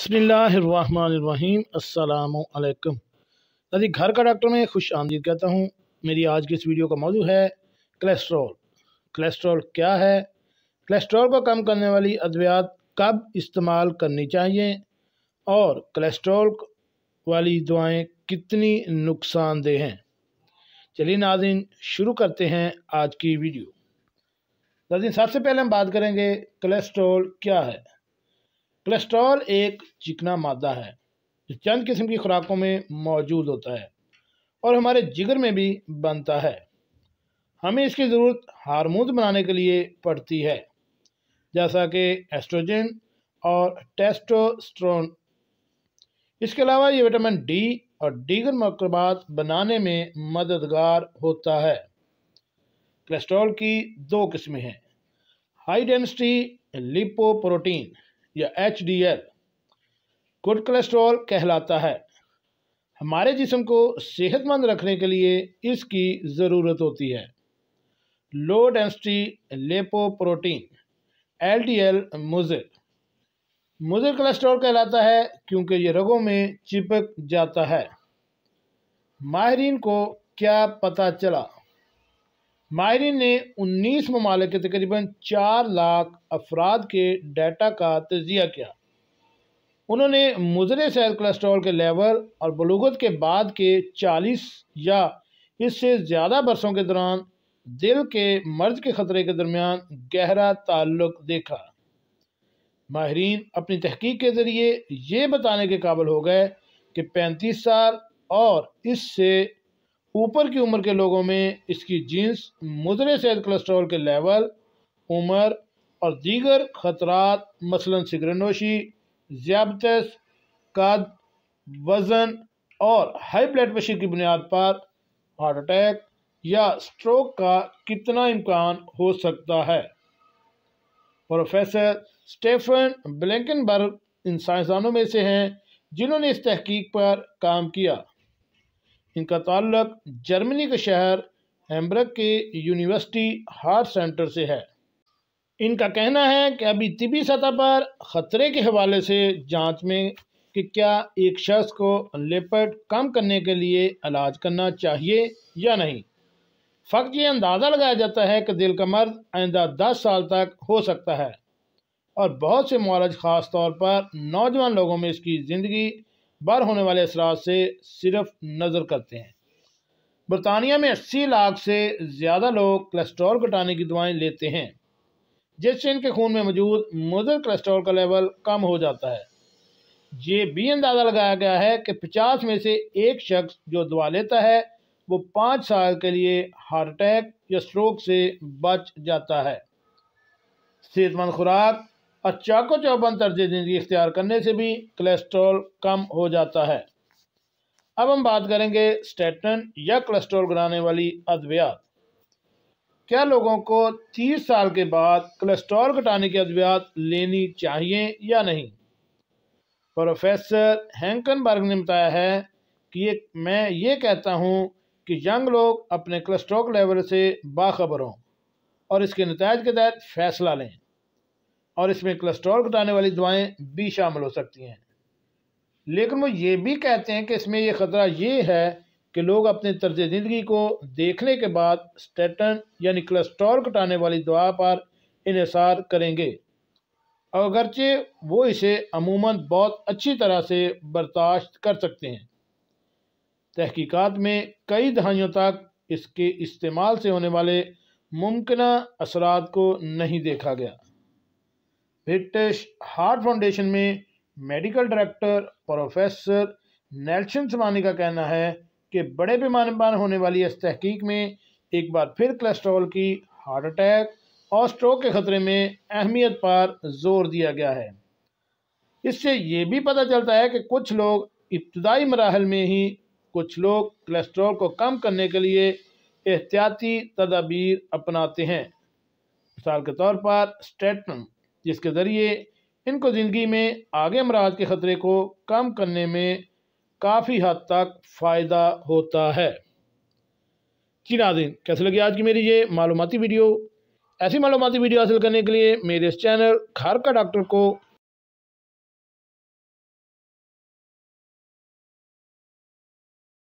بسم اللہ الرحمن الرحیم السلام علیکم دادی جی، گھر کا ڈاکٹر میں خوش آمدید کہتا ہوں میری آج کی اس ویڈیو کا موضوع ہے کولیسٹرول کولیسٹرول کیا ہے کولیسٹرول کو کم کرنے والی ادویات کب استعمال کرنی چاہیے اور کلیسٹرول والی دوائیں کتنی نقصان دہ ہیں چلیے ناظرین شروع کرتے ہیں آج کی ویڈیو ناظرین جی، سب سے پہلے ہم بات کریں گے کولیسٹرول کیا ہے کولیسٹرول ایک چکنا مادہ ہے جو چند قسم کی خوراکوں میں موجود ہوتا ہے اور ہمارے جگر میں بھی بنتا ہے ہمیں اس کی ضرورت ہارمونز بنانے کے لیے پڑتی ہے جیسا کہ ایسٹروجن اور ٹیسٹوسٹرون اس کے علاوہ یہ وٹامن ڈی اور دیگر مقربات بنانے میں مددگار ہوتا ہے کولیسٹرول کی دو قسمیں ہیں ہائی ڈینسٹی لیپو پروٹین یا H D L good cholesterol کہلاتا ہے ہمارے جسم کو صحت مند رکھنے کے لیے اس کی ضرورت ہوتی ہے low density lipoprotein L D L مضر مضر کولیسٹرول کہلاتا ہے کیونکہ یہ رگوں میں چپک جاتا ہے ماہرین کو کیا پتہ چلا ماہرین نے انیس ممالک کے تقریباً چار لاکھ افراد کے ڈیٹا کا تجزیہ کیا انہوں نے مضر سیل کلسٹرول کے لیول اور بلوگت کے بعد کے چالیس یا اس سے زیادہ برسوں کے دوران دل کے مرض کے خطرے کے درمیان گہرا تعلق دیکھا ماہرین اپنی تحقیق کے ذریعے یہ بتانے کے قابل ہو گئے کہ پینتیس سال اور اس سے اوپر کی عمر کے لوگوں میں اس کی جینس مدرے صحت کلسٹرول کے لیول عمر اور دیگر خطرات مثلا سگرنوشی زیابتس قد وزن اور ہائی بلڈ پریشر کی بنیاد پر ہارٹ اٹیک یا سٹروک کا کتنا امکان ہو سکتا ہے پروفیسر سٹیفن بلینکن برگ ان سائنسدانوں میں سے ہیں جنہوں نے اس تحقیق پر کام کیا ان کا تعلق جرمنی کا شہر ہیمبرگ کے یونیورسٹی ہارٹ سینٹر سے ہے ان کا کہنا ہے کہ ابھی طبی سطح پر خطرے کے حوالے سے جانچ میں کہ کیا ایک شخص کو لیپٹ کم کرنے کے لیے علاج کرنا چاہیے یا نہیں فقط یہ اندازہ لگایا جاتا ہے کہ دل کا مرد آئندہ دس سال تک ہو سکتا ہے اور بہت سے معالج خاص طور پر نوجوان لوگوں میں اس کی زندگی بر ہونے والے اثرات سے صرف نظر کرتے ہیں برطانیہ میں اسی لاکھ سے زیادہ لوگ کلسٹرول گھٹانے کی دعائیں لیتے ہیں جس سے ان کے خون میں موجود مضر کلسٹرول کا لیول کم ہو جاتا ہے یہ بھی اندازہ لگایا گیا ہے کہ پچاس میں سے ایک شخص جو دعا لیتا ہے وہ پانچ سال کے لیے ہارٹ اٹیک یا سٹروک سے بچ جاتا ہے صحت مند خوراک اور اچھا چاقو چوبند طرز زندگی اختیار کرنے سے بھی کولیسٹرول کم ہو جاتا ہے اب ہم بات کریں گے سٹیٹن یا کولیسٹرول گرانے والی ادویات کیا لوگوں کو تیس سال کے بعد کولیسٹرول گٹانے کی ادویات لینی چاہیے یا نہیں پروفیسر ہینکن برگ نے بتایا ہے کہ میں یہ کہتا ہوں کہ ینگ لوگ اپنے کولیسٹرول لیول سے باخبر ہوں اور اس کے نتائج کے تحت فیصلہ لیں اور اس میں کلسٹرول گھٹانے والی دوائیں بھی شامل ہو سکتی ہیں لیکن وہ یہ بھی کہتے ہیں کہ اس میں یہ خطرہ یہ ہے کہ لوگ اپنے طرز زندگی کو دیکھنے کے بعد سٹیٹن یعنی کلسٹرول گھٹانے والی دوا پر انحصار کریں گے اگرچہ وہ اسے عموماً بہت اچھی طرح سے برداشت کر سکتے ہیں تحقیقات میں کئی دہائیوں تک اس کے استعمال سے ہونے والے ممکنہ اثرات کو نہیں دیکھا گیا برٹش ہارٹ فاؤنڈیشن میں medical director professor Nilesh Samani کا کہنا ہے کہ بڑے پیمانے پر ہونے والی اس تحقیق میں ایک بار پھر کلیسٹرول کی ہارٹ اٹیک اور سٹروک کے خطرے میں اہمیت پر زور دیا گیا ہے اس سے یہ بھی پتہ چلتا ہے کہ کچھ لوگ ابتدائی مراحل میں ہی کچھ لوگ کلیسٹرول کو کم کرنے کے لیے احتیاطی تدابیر اپناتے ہیں مثال کے طور پر اسٹیٹنم جس کے ذریعے ان کو زندگی میں آگے امراض کے خطرے کو کم کرنے میں کافی حد تک فائدہ ہوتا ہے جی ناظرین کیسے لگے آج کی میری یہ معلوماتی ویڈیو ایسی معلوماتی ویڈیو حاصل کرنے کے لیے میرے اس چینل گھر کا ڈاکٹر کو